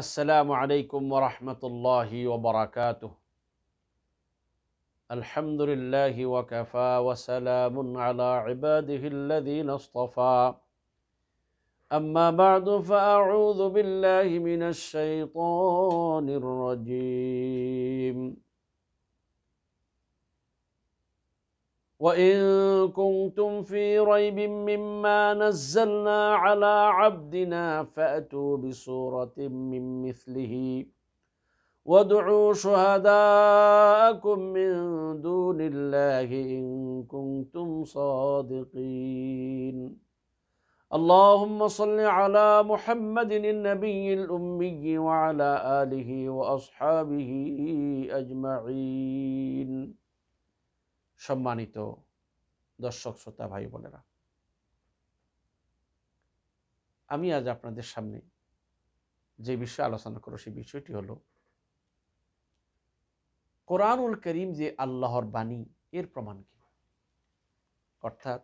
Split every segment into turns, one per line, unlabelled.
السلام عليكم ورحمة الله وبركاته الحمد لله وكفى وسلام على عباده الذين اصطفى أما بعد فأعوذ بالله من الشيطان الرجيم وإن كنتم في ريب مما نزلنا على عبدنا فأتوا بصورة من مثله وادعوا شهداءكم من دون الله إن كنتم صادقين اللهم صل على محمد النبي الأمي وعلى آله وأصحابه أجمعين সম্মানিত দর্শক শ্রোতা ভাই বোনেরা আমি আজ আপনাদের সামনে যে বিষয়ে আলোচনা করো সেই বিষয়টি হল কোরআনুল করিম যে আল্লাহর বাণী এর প্রমাণ কি অর্থাৎ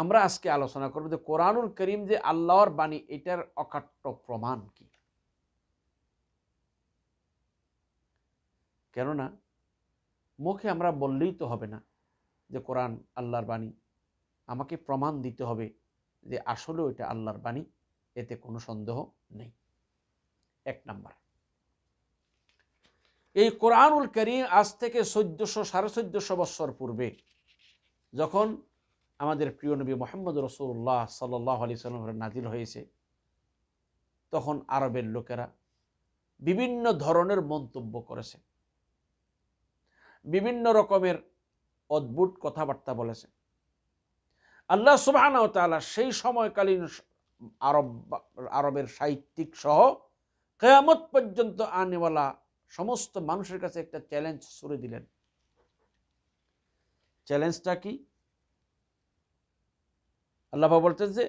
আমরা আজকে আলোচনা করব যে কোরআনুল করিম যে আল্লাহর বাণী এটার অকাট্য প্রমাণ কি কেননা মুখে আমরা বললেই তো হবে না যে কোরআন আল্লাহর বাণী আমাকে প্রমাণ দিতে হবে যে আসলেও এটা আল্লাহর বাণী এতে কোনো সন্দেহ নেই এক নাম্বার এই কোরআনুল করিম আজ থেকে চোদ্দশো সাড়ে চোদ্দশো বৎসর পূর্বে যখন আমাদের প্রিয় নবী মোহাম্মদ রসুল্লাহ সাল্লাহ আলি সাল্লামের নাজিল হয়েছে তখন আরবের লোকেরা বিভিন্ন ধরনের মন্তব্য করেছে বিভিন্ন রকমের অদ্ভুত কথাবার্তা বলেছেন আল্লাহ সুবাহানাও সেই সময়কালীন আরব আরবের সাহিত্যিক সহ কেয়ামত পর্যন্ত আনেওয়ালা সমস্ত মানুষের কাছে একটা চ্যালেঞ্জ ছুড়ে দিলেন চ্যালেঞ্জটা কি আল্লাহ বলতেন যে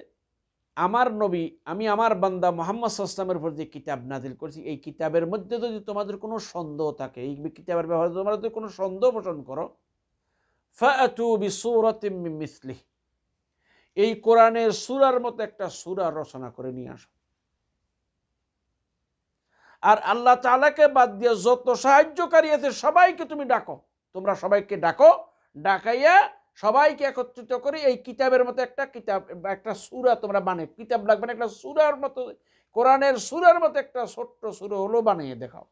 আমার নবী আমি আমার বান্দা মোহাম্মদ সাল্লামের উপর যে কিতাব নাজিল করছি এই কিতাবের মধ্যে যদি তোমাদের কোনো সন্দেহ থাকে এই কিতাবের ব্যাপারে তোমরা যদি কোনো সন্দেহ পোষণ করো ফাতু মিসলি এই কোরআনের সুরার মতো একটা সুরা রচনা করে নিয়ে আসো আর আল্লাহ তালাকে বাদ দিয়ে যত সাহায্যকারী আছে সবাইকে তুমি ডাকো তোমরা সবাইকে ডাকো ডাকাইয়া সবাইকে একত্রিত করে এই কিতাবের মতো একটা কিতাব একটা সুরা তোমরা বানে কিতাব লাগবে না একটা সুরার মতো কোরআনের সুরার মতো একটা ছোট্ট সুর হলো বানিয়ে দেখাও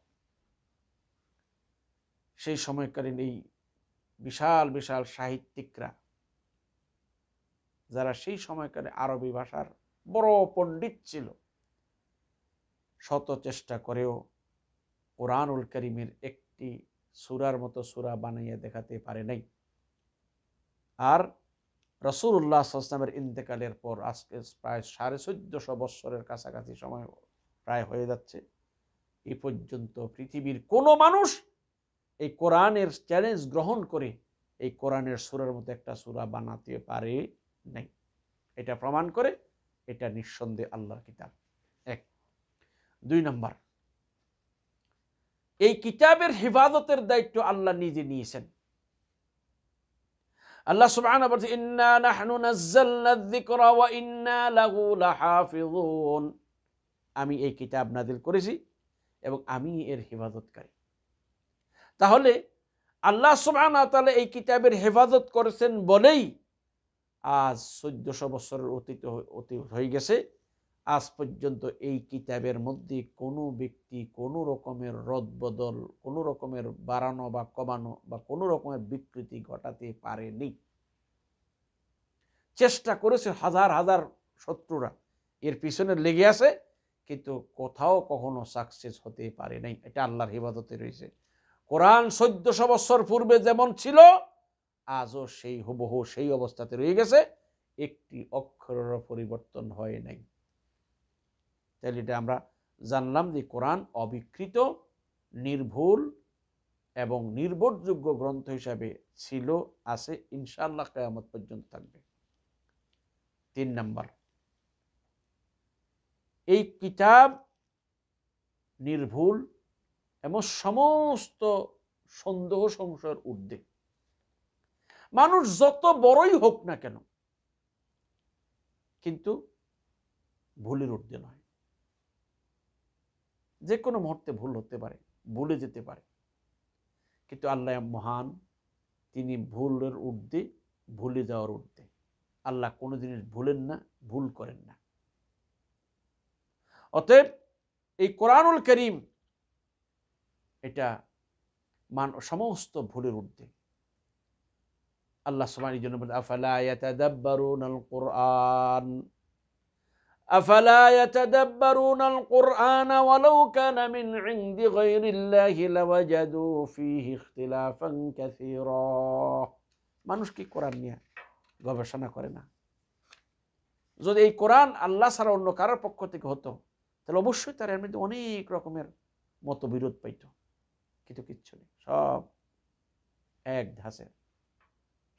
সেই সময়কালীন এই বিশাল বিশাল সাহিত্যিকরা যারা সেই সময়কালে আরবি ভাষার বড় পণ্ডিত ছিল শত চেষ্টা করেও কোরআনুল করিমের একটি সুরার মতো সুরা বানাইয়া দেখাতে পারে নাই আর রসুল্লাহ আসলামের ইন্তেকালের পর আজকে প্রায় সাড়ে চোদ্দশো বৎসরের কাছাকাছি সময় প্রায় হয়ে যাচ্ছে এ পর্যন্ত পৃথিবীর কোনো মানুষ এই কোরআনের চ্যালেঞ্জ গ্রহণ করে এই কোরআনের সুরের মতো একটা সুরা বানাতে পারে নাই এটা প্রমাণ করে এটা নিঃসন্দেহে আল্লাহর কিতাব এক দুই নম্বর এই কিতাবের হেফাজতের দায়িত্ব আল্লাহ নিজে নিয়েছেন আল্লাহ সুবহান বলছে ইন্না নাহনু নাযালনা যিকরা ওয়া ইন্না লাহু লাহাফিযুন আমি এই কিতাব নাজিল করেছি এবং আমি এর হেফাজতকারী তাহলে আল্লাহ সুবহান তাআলা এই কিতাবের হেফাজত করেছেন বলেই আজ চোদ্দশো বছরের অতীত অতীত হয়ে গেছে আজ পর্যন্ত এই কিতাবের মধ্যে কোনো ব্যক্তি কোনো রকমের রদ বদল কোনো রকমের বাড়ানো বা কমানো বা কোনো রকমের বিকৃতি ঘটাতে পারেনি চেষ্টা করেছে হাজার হাজার শত্রুরা এর পিছনে লেগে আছে কিন্তু কোথাও কখনো সাকসেস হতে পারে নাই এটা আল্লাহর হেফাজতে রয়েছে কোরআন চোদ্দশো বছর পূর্বে যেমন ছিল আজও সেই হুবহু সেই অবস্থাতে রয়ে গেছে একটি অক্ষরেরও পরিবর্তন হয় নাই তাহলে এটা আমরা জানলাম যে কোরআন অবিকৃত নির্ভুল এবং নির্ভরযোগ্য গ্রন্থ হিসাবে ছিল আছে ইনশাআল্লাহ কেয়ামত পর্যন্ত থাকবে তিন নাম্বার এই কিতাব নির্ভুল এবং সমস্ত সন্দেহ সংশয়ের ঊর্ধ্বে মানুষ যত বড়ই হোক না কেন কিন্তু ভুলের ঊর্ধ্বে নয় যে কোনো মুহূর্তে ভুল হতে পারে ভুলে যেতে পারে কিন্তু আল্লাহ মহান তিনি ভুলের ঊর্ধ্বে ভুলে যাওয়ার ঊর্ধ্বে আল্লাহ কোনো জিনিস ভুলেন না ভুল করেন না অতএব এই কোরআনুল করিম এটা মান সমস্ত ভুলের ঊর্ধ্বে আল্লাহ সবাই জন্য বলে আফালা কোরআন أفلا يتدبرون القرآن ولو كان من عند غير الله لوجدوا فيه اختلافا كثيرا মানুষ কি কোরআন নিয়ে গবেষণা করে না যদি এই কোরআন আল্লাহ ছাড়া অন্য কারোর পক্ষ থেকে হতো তাহলে অবশ্যই তার এর মধ্যে অনেক রকমের মতবিরোধ পাইত কিন্তু কিচ্ছু নেই সব এক ধাঁচে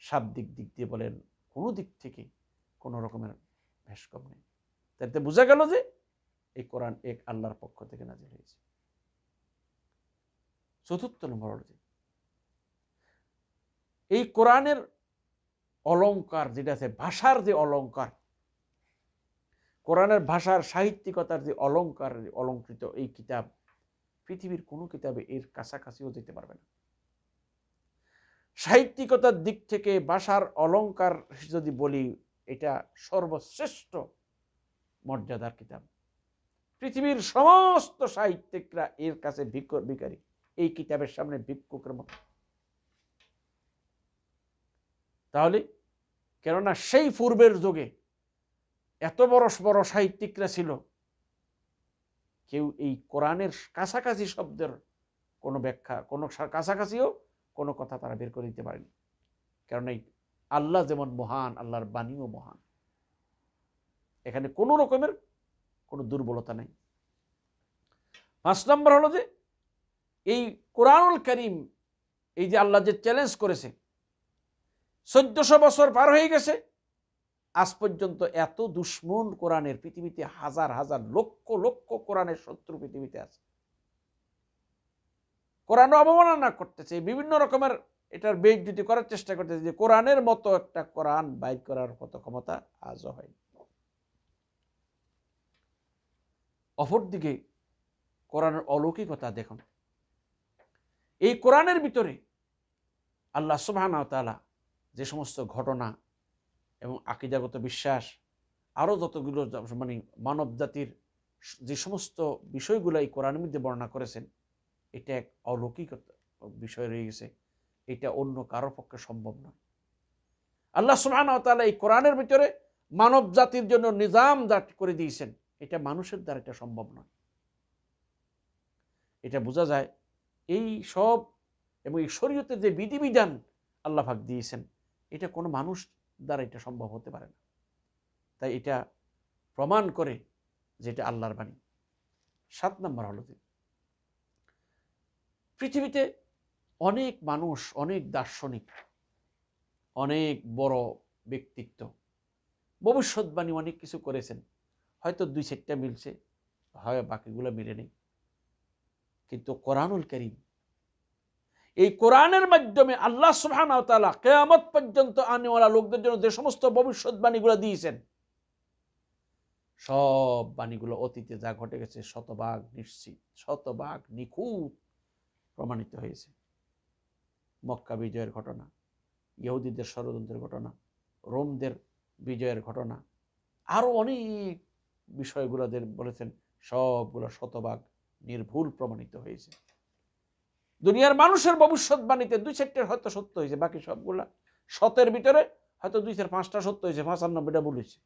শাব্দিক দিক দিয়ে বলেন কোনো দিক থেকে কোনো রকমের ভেসকম নেই তাতে বোঝা গেল যে এই কোরআন এক আল্লাহর পক্ষ থেকে নাজিল হয়েছে চতুর্থ নম্বর এই কোরআনের অলঙ্কার যেটা আছে ভাষার যে অলঙ্কার কোরআনের ভাষার সাহিত্যিকতার যে অলঙ্কার অলঙ্কৃত এই কিতাব পৃথিবীর কোনো কিতাবে এর কাছাকাছিও যেতে পারবে না সাহিত্যিকতার দিক থেকে ভাষার অলঙ্কার যদি বলি এটা সর্বশ্রেষ্ঠ মর্যাদার কিতাব পৃথিবীর সমস্ত সাহিত্যিকরা এর কাছে ভিকারী এই কিতাবের সামনে ভিক্ষুকের মতো তাহলে কেননা সেই পূর্বের যুগে এত বড় বড় সাহিত্যিকরা ছিল কেউ এই কোরআনের কাছাকাছি শব্দের কোনো ব্যাখ্যা কোনো কাছাকাছিও কোনো কথা তারা বের করে দিতে পারেনি কেননা এই আল্লাহ যেমন মহান আল্লাহর বাণীও মহান এখানে কোনো রকমের কোনো দুর্বলতা নেই পাঁচ নম্বর হলো যে এই কোরআনুল করিম এই যে আল্লাহ যে চ্যালেঞ্জ করেছে চোদ্দশো বছর পার হয়ে গেছে আজ পর্যন্ত এত দুশ্মন কোরআনের পৃথিবীতে হাজার হাজার লক্ষ লক্ষ কোরআনের শত্রু পৃথিবীতে আছে কোরআন অবমাননা করতেছে বিভিন্ন রকমের এটার বেগ যদি করার চেষ্টা করতেছে যে কোরআনের মতো একটা কোরআন বাইর করার কত ক্ষমতা আজও হয়নি অপরদিকে কোরআনের অলৌকিকতা দেখুন এই কোরআনের ভিতরে আল্লাহ সুবাহানাতালা যে সমস্ত ঘটনা এবং আকিদাগত বিশ্বাস আরও যতগুলো মানে মানব জাতির যে সমস্ত বিষয়গুলো এই কোরআনের মধ্যে বর্ণনা করেছেন এটা এক অলৌকিকতা বিষয় রয়ে গেছে এটা অন্য কারো পক্ষে সম্ভব নয় আল্লাহ সুবাহানাতালা এই কোরআনের ভিতরে মানব জাতির জন্য নিজাম করে দিয়েছেন এটা মানুষের দ্বারা এটা সম্ভব নয় এটা বোঝা যায় এই সব এবং এই শরীয়তে যে বিধিবিধান ভাগ দিয়েছেন এটা কোনো মানুষ দ্বারা এটা সম্ভব হতে পারে না তাই এটা প্রমাণ করে যে এটা আল্লাহর বাণী সাত নম্বর হলো পৃথিবীতে অনেক মানুষ অনেক দার্শনিক অনেক বড় ব্যক্তিত্ব ভবিষ্যৎবাণী অনেক কিছু করেছেন হয়তো দুই সেটটা মিলছে হয় বাকিগুলো মিলে নেই কিন্তু কোরআনুল করিম এই কোরআনের মাধ্যমে আল্লাহ সুহানতালা কেয়ামত পর্যন্ত আনেওয়ালা লোকদের জন্য যে সমস্ত ভবিষ্যৎবাণীগুলো দিয়েছেন সব বাণীগুলো অতীতে যা ঘটে গেছে শতভাগ নিশ্চিত শতভাগ নিখুঁত প্রমাণিত হয়েছে মক্কা বিজয়ের ঘটনা ইহুদিদের ষড়যন্ত্রের ঘটনা রোমদের বিজয়ের ঘটনা আরও অনেক বিষয়গুলোদের বলেছেন সবগুলো শতভাগ নির্ভুল প্রমাণিত হয়েছে দুনিয়ার মানুষের ভবিষ্যৎবাণীতে দুই চারটের হয়তো সত্য হয়েছে বাকি সবগুলা শতের ভিতরে হয়তো দুই চার পাঁচটা সত্য হয়েছে পঁচানব্বইটা বলেছে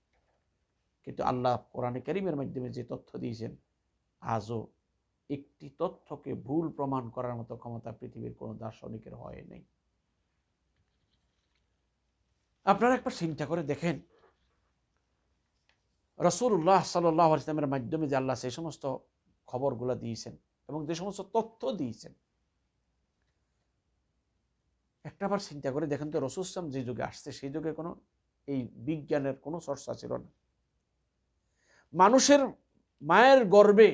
কিন্তু আল্লাহ কোরআনে করিমের মাধ্যমে যে তথ্য দিয়েছেন আজও একটি তথ্যকে ভুল প্রমাণ করার মতো ক্ষমতা পৃথিবীর কোন দার্শনিকের হয় নাই আপনারা একবার চিন্তা করে দেখেন রসুল্লাহ সাল্লাহ ইসলামের মাধ্যমে যে আল্লাহ সেই সমস্ত খবরগুলো দিয়েছেন এবং যে সমস্ত তথ্য দিয়েছেন একটা বার চিন্তা করে দেখেন তো রসুল ইসলাম যে যুগে আসছে সেই যুগে কোনো এই বিজ্ঞানের কোনো চর্চা ছিল না মানুষের মায়ের গর্বে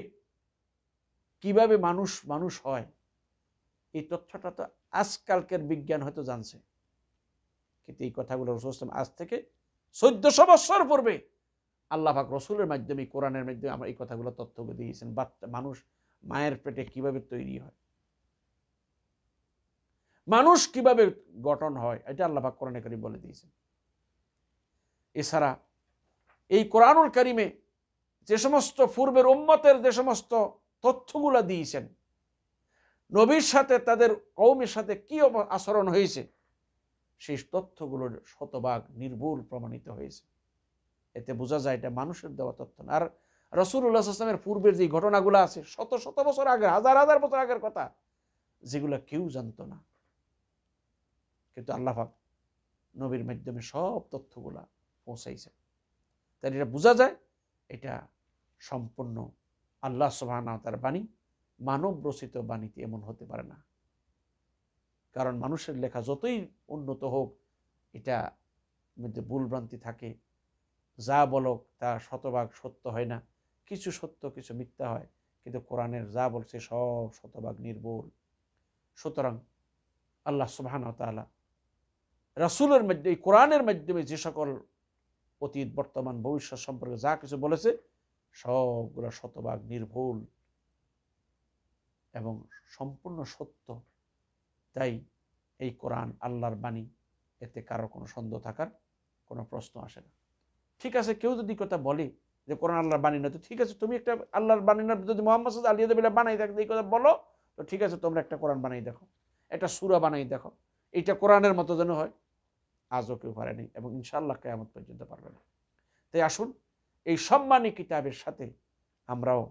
কিভাবে মানুষ মানুষ হয় এই তথ্যটা তো আজকালকের বিজ্ঞান হয়তো জানছে কিন্তু এই কথাগুলো রসুল ইসলাম আজ থেকে চোদ্দশো বছর পূর্বে আল্লাহ রসুলের মাধ্যমে কোরআনের মাধ্যমে আমরা এই কথাগুলো তথ্যগুলো দিয়েছেন বাচ্চা মানুষ মায়ের পেটে কিভাবে তৈরি হয় মানুষ কিভাবে গঠন হয় এটা আল্লাহ পাক কোরআনে করিম বলে দিয়েছেন এছাড়া এই কোরআনুল করিমে যে সমস্ত পূর্বের উম্মতের যে সমস্ত তথ্যগুলো দিয়েছেন নবীর সাথে তাদের কৌমের সাথে কি আচরণ হয়েছে সেই তথ্যগুলোর শতভাগ নির্ভুল প্রমাণিত হয়েছে এতে বোঝা যায় এটা মানুষের দেওয়া তথ্য না আর রসুল্লাহ আসলামের পূর্বের যে ঘটনাগুলো আছে শত শত বছর আগে হাজার হাজার বছর আগের কথা যেগুলো কেউ জানত না কিন্তু আল্লাহাক নবীর মাধ্যমে সব তথ্যগুলা পৌঁছাইছে তাই এটা বোঝা যায় এটা সম্পূর্ণ আল্লাহ সোহানা তার বাণী মানব রচিত বাণীতে এমন হতে পারে না কারণ মানুষের লেখা যতই উন্নত হোক এটা মধ্যে ভুলভ্রান্তি থাকে যা বলক তা শতভাগ সত্য হয় না কিছু সত্য কিছু মিথ্যা হয় কিন্তু কোরআনের যা বলছে সব শতভাগ নির্ভুল সুতরাং আল্লাহ সুবাহান তালা রাসুলের মাধ্যমে কোরআনের মাধ্যমে যে সকল অতীত বর্তমান ভবিষ্যৎ সম্পর্কে যা কিছু বলেছে সবগুলো শতভাগ নির্ভুল এবং সম্পূর্ণ সত্য তাই এই কোরআন আল্লাহর বাণী এতে কারো কোনো সন্দেহ থাকার কোনো প্রশ্ন আসে না ঠিক আছে কেউ যদি কথা বলে যে কোরআন আল্লাহর বাণী নয় তো ঠিক আছে তুমি একটা আল্লাহর বাণী না যদি মোহাম্মদ আলী আলিয়া বানাই দেখ এই কথা বলো তো ঠিক আছে তোমরা একটা কোরআন বানাই দেখো একটা সুরা বানাই দেখো এটা কোরআনের মতো যেন হয় আজও কেউ পারেনি এবং ইনশাল্লাহ কেমন পর্যন্ত পারবে না তাই আসুন এই সম্মানী কিতাবের সাথে আমরাও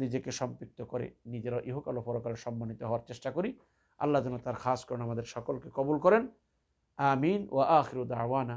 নিজেকে সম্পৃক্ত করে নিজেরা ইহকাল পরকালে সম্মানিত হওয়ার চেষ্টা করি আল্লাহ যেন তার খাস করেন আমাদের সকলকে কবুল করেন আমিন ও আখির আওয়ানা